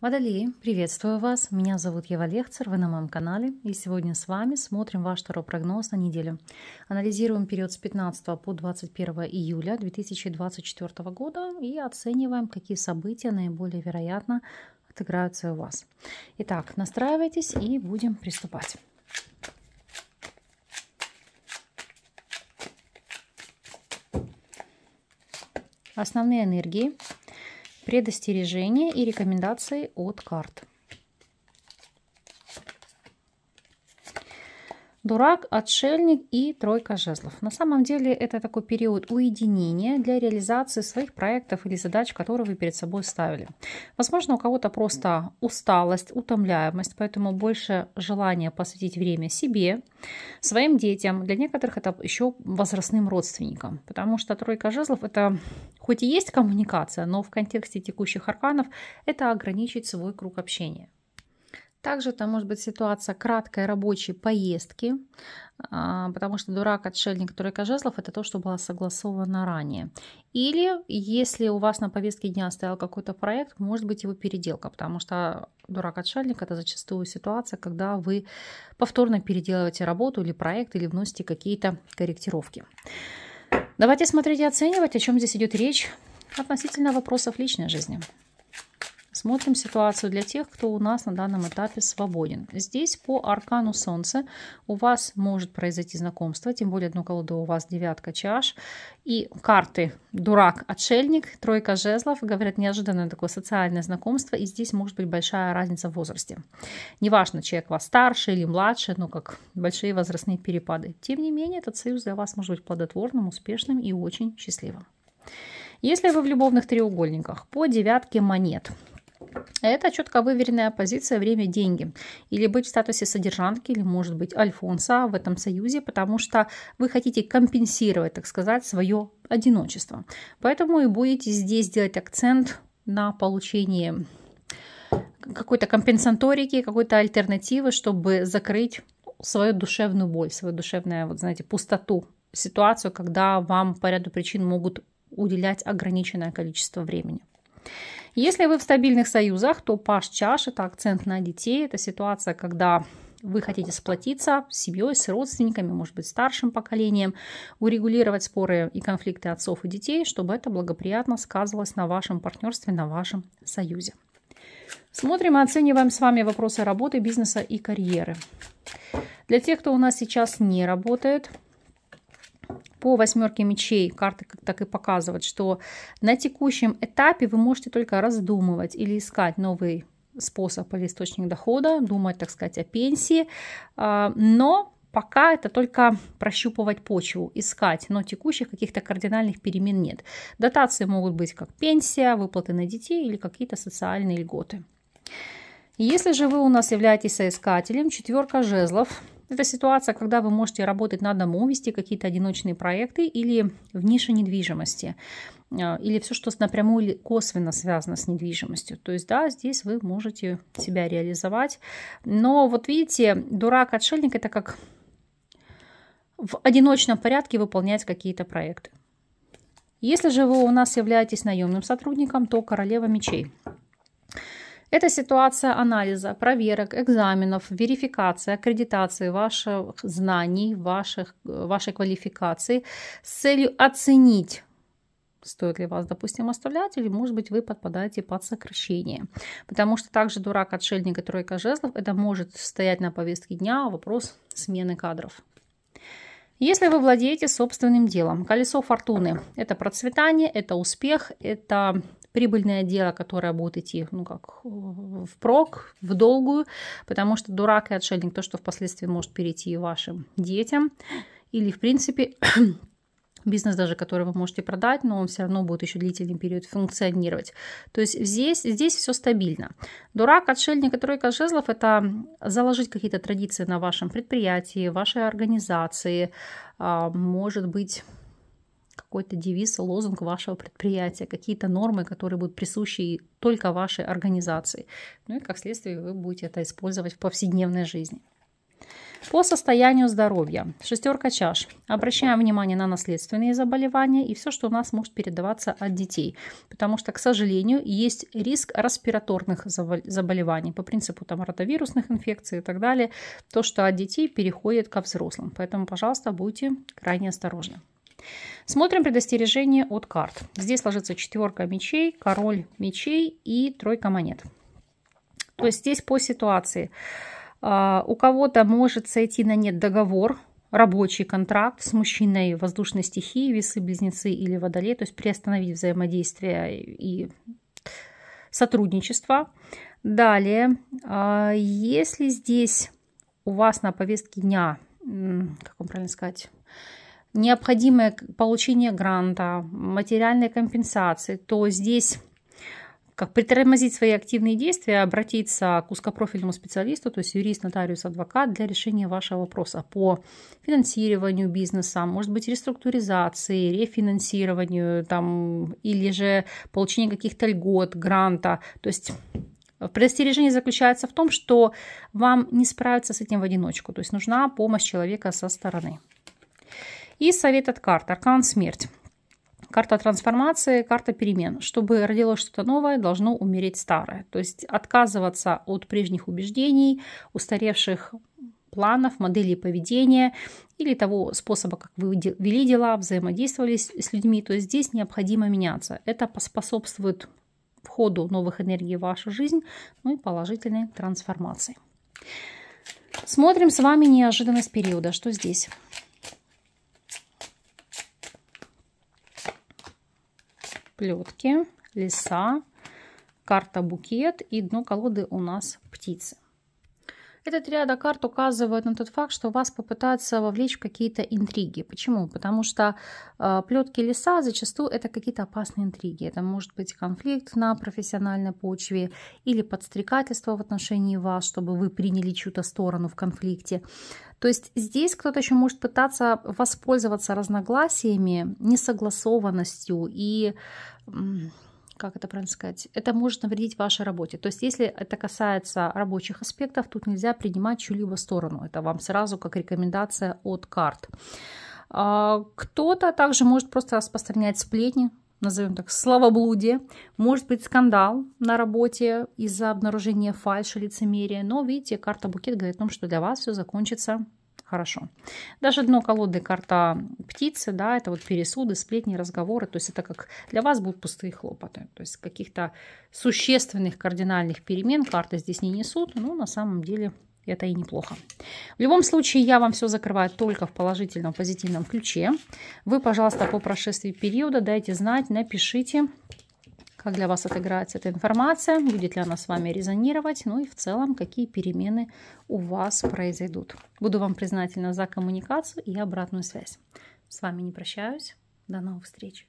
Водолеи, приветствую вас! Меня зовут Ева Лехцер, вы на моем канале, и сегодня с вами смотрим ваш второй прогноз на неделю. Анализируем период с 15 по 21 июля 2024 года и оцениваем, какие события наиболее вероятно отыграются у вас. Итак, настраивайтесь и будем приступать. Основные энергии – предостережения и рекомендации от карт. Дурак, отшельник и тройка жезлов. На самом деле это такой период уединения для реализации своих проектов или задач, которые вы перед собой ставили. Возможно, у кого-то просто усталость, утомляемость, поэтому больше желание посвятить время себе, своим детям. Для некоторых это еще возрастным родственникам, потому что тройка жезлов это хоть и есть коммуникация, но в контексте текущих арканов это ограничить свой круг общения. Также там может быть ситуация краткой рабочей поездки, а, потому что дурак, отшельник, тройка жезлов – это то, что было согласовано ранее. Или если у вас на повестке дня стоял какой-то проект, может быть его переделка, потому что дурак, отшельник – это зачастую ситуация, когда вы повторно переделываете работу или проект, или вносите какие-то корректировки. Давайте смотреть и оценивать, о чем здесь идет речь относительно вопросов личной жизни. Смотрим ситуацию для тех, кто у нас на данном этапе свободен. Здесь по аркану Солнца у вас может произойти знакомство, тем более одну колоду у вас девятка чаш. И карты дурак, отшельник, тройка жезлов, говорят, неожиданное такое социальное знакомство, и здесь может быть большая разница в возрасте. Неважно, человек вас старше или младше, но как большие возрастные перепады. Тем не менее, этот союз для вас может быть плодотворным, успешным и очень счастливым. Если вы в любовных треугольниках по девятке монет, это четко выверенная позиция «время-деньги». Или быть в статусе содержанки, или, может быть, альфонса в этом союзе, потому что вы хотите компенсировать, так сказать, свое одиночество. Поэтому и будете здесь делать акцент на получении какой-то компенсаторики, какой-то альтернативы, чтобы закрыть свою душевную боль, свою душевную, вот знаете, пустоту, ситуацию, когда вам по ряду причин могут уделять ограниченное количество времени. Если вы в стабильных союзах, то паш чаш – это акцент на детей. Это ситуация, когда вы хотите сплотиться с семьей, с родственниками, может быть, старшим поколением, урегулировать споры и конфликты отцов и детей, чтобы это благоприятно сказывалось на вашем партнерстве, на вашем союзе. Смотрим и оцениваем с вами вопросы работы, бизнеса и карьеры. Для тех, кто у нас сейчас не работает – по восьмерке мечей карты как так и показывают, что на текущем этапе вы можете только раздумывать или искать новый способ или источник дохода, думать, так сказать, о пенсии, а, но пока это только прощупывать почву, искать, но текущих каких-то кардинальных перемен нет. Дотации могут быть как пенсия, выплаты на детей или какие-то социальные льготы. Если же вы у нас являетесь соискателем, четверка жезлов – это ситуация, когда вы можете работать на дому, вести какие-то одиночные проекты или в нише недвижимости, э, или все, что напрямую или косвенно связано с недвижимостью. То есть, да, здесь вы можете себя реализовать. Но вот видите, дурак-отшельник – это как в одиночном порядке выполнять какие-то проекты. Если же вы у нас являетесь наемным сотрудником, то королева мечей – это ситуация анализа, проверок, экзаменов, верификации, аккредитации ваших знаний, ваших, вашей квалификации с целью оценить стоит ли вас, допустим, оставлять, или, может быть, вы подпадаете под сокращение. Потому что также дурак-отшельник и тройка жезлов, это может стоять на повестке дня вопрос смены кадров. Если вы владеете собственным делом, колесо фортуны – это процветание, это успех, это прибыльное дело, которое будет идти, ну, как в прок, в долгую, потому что дурак и отшельник, то, что впоследствии может перейти и вашим детям, или, в принципе, бизнес даже, который вы можете продать, но он все равно будет еще длительный период функционировать. То есть здесь, здесь все стабильно. Дурак, отшельник и тройка жезлов – это заложить какие-то традиции на вашем предприятии, вашей организации, а, может быть, какой-то девиз, лозунг вашего предприятия, какие-то нормы, которые будут присущи только вашей организации. Ну и как следствие вы будете это использовать в повседневной жизни. По состоянию здоровья. Шестерка чаш. Обращаем внимание на наследственные заболевания и все, что у нас может передаваться от детей. Потому что, к сожалению, есть риск респираторных заболеваний по принципу там, ротовирусных инфекций и так далее. То, что от детей переходит ко взрослым. Поэтому, пожалуйста, будьте крайне осторожны. Смотрим предостережение от карт. Здесь ложится четверка мечей, король мечей и тройка монет. То есть здесь по ситуации. А, у кого-то может сойти на нет договор, рабочий контракт с мужчиной воздушной стихии, весы, близнецы или водолей, то есть приостановить взаимодействие и сотрудничество. Далее, а, если здесь у вас на повестке дня, как вам правильно сказать, необходимое получение гранта, материальной компенсации, то здесь как притормозить свои активные действия, обратиться к узкопрофильному специалисту, то есть юрист, нотариус, адвокат для решения вашего вопроса по финансированию бизнеса, может быть, реструктуризации, рефинансированию там, или же получению каких-то льгот, гранта. То есть Предостережение заключается в том, что вам не справиться с этим в одиночку, то есть нужна помощь человека со стороны. И совет от карт, аркан смерть. Карта трансформации, карта перемен. Чтобы родилось что-то новое, должно умереть старое. То есть отказываться от прежних убеждений, устаревших планов, моделей поведения или того способа, как вы вели дела, взаимодействовали с людьми. То есть здесь необходимо меняться. Это поспособствует входу новых энергий в вашу жизнь, ну и положительной трансформации. Смотрим с вами неожиданность периода. Что здесь? плетки, леса, карта букет и дно колоды у нас птицы. Этот ряд карт указывает на тот факт, что вас попытаются вовлечь в какие-то интриги. Почему? Потому что э, плетки леса зачастую это какие-то опасные интриги. Это может быть конфликт на профессиональной почве или подстрекательство в отношении вас, чтобы вы приняли чью-то сторону в конфликте. То есть здесь кто-то еще может пытаться воспользоваться разногласиями, несогласованностью и... М- как это правильно сказать, это может навредить вашей работе. То есть если это касается рабочих аспектов, тут нельзя принимать чью-либо сторону. Это вам сразу как рекомендация от карт. А, кто-то также может просто распространять сплетни, назовем так, словоблудие. Может быть скандал на работе из-за обнаружения фальши, лицемерия. Но, видите, карта букет говорит о том, что для вас все закончится Хорошо. Даже дно колоды карта птицы, да, это вот пересуды, сплетни, разговоры. То есть это как для вас будут пустые хлопоты. То есть каких-то существенных кардинальных перемен карты здесь не несут, но на самом деле это и неплохо. В любом случае, я вам все закрываю только в положительном, позитивном ключе. Вы, пожалуйста, по прошествии периода дайте знать, напишите, как для вас отыграется эта информация, будет ли она с вами резонировать, ну и в целом, какие перемены у вас произойдут. Буду вам признательна за коммуникацию и обратную связь. С вами не прощаюсь. До новых встреч!